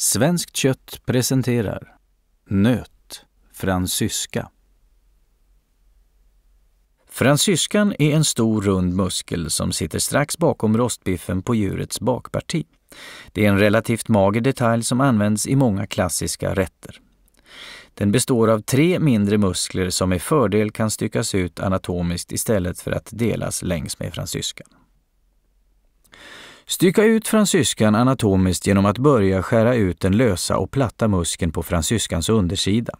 Svenskt kött presenterar Nöt, fransyska. Fransyskan är en stor rund muskel som sitter strax bakom rostbiffen på djurets bakparti. Det är en relativt mager detalj som används i många klassiska rätter. Den består av tre mindre muskler som med fördel kan styckas ut anatomiskt istället för att delas längs med fransyskan. Stycka ut fransyskan anatomiskt genom att börja skära ut den lösa och platta muskeln på fransyskans undersida.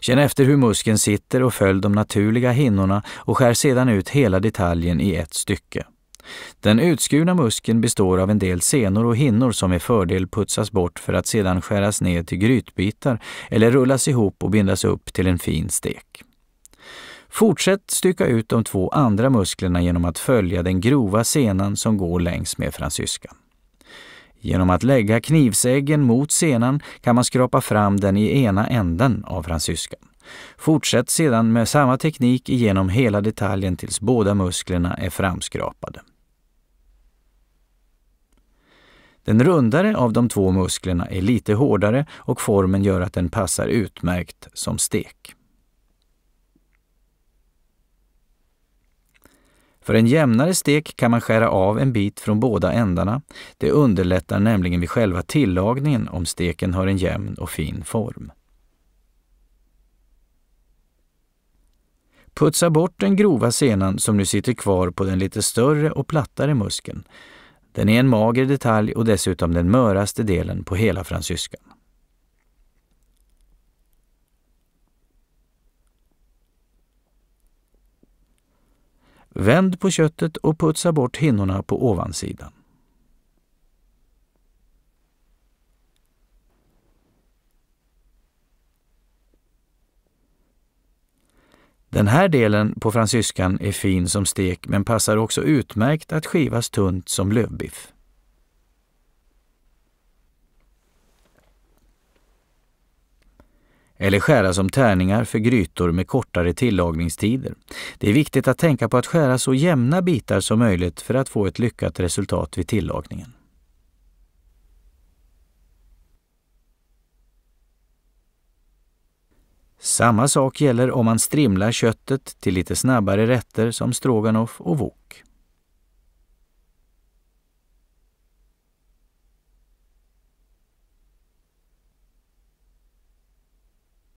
Känn efter hur muskeln sitter och följ de naturliga hinnorna och skär sedan ut hela detaljen i ett stycke. Den utskurna muskeln består av en del senor och hinnor som med fördel putsas bort för att sedan skäras ned till grytbitar eller rullas ihop och bindas upp till en fin stek. Fortsätt stycka ut de två andra musklerna genom att följa den grova senan som går längs med fransyskan. Genom att lägga knivsäggen mot senan kan man skrapa fram den i ena änden av fransyskan. Fortsätt sedan med samma teknik igenom hela detaljen tills båda musklerna är framskrapade. Den rundare av de två musklerna är lite hårdare och formen gör att den passar utmärkt som stek. För en jämnare stek kan man skära av en bit från båda ändarna. Det underlättar nämligen vid själva tillagningen om steken har en jämn och fin form. Putsa bort den grova senan som nu sitter kvar på den lite större och plattare muskeln. Den är en mager detalj och dessutom den möraste delen på hela fransyskan. Vänd på köttet och putsa bort hinnorna på ovansidan. Den här delen på fransyskan är fin som stek men passar också utmärkt att skivas tunt som lövbiff. eller skära som tärningar för grytor med kortare tillagningstider. Det är viktigt att tänka på att skära så jämna bitar som möjligt för att få ett lyckat resultat vid tillagningen. Samma sak gäller om man strimlar köttet till lite snabbare rätter som stroganoff och wok.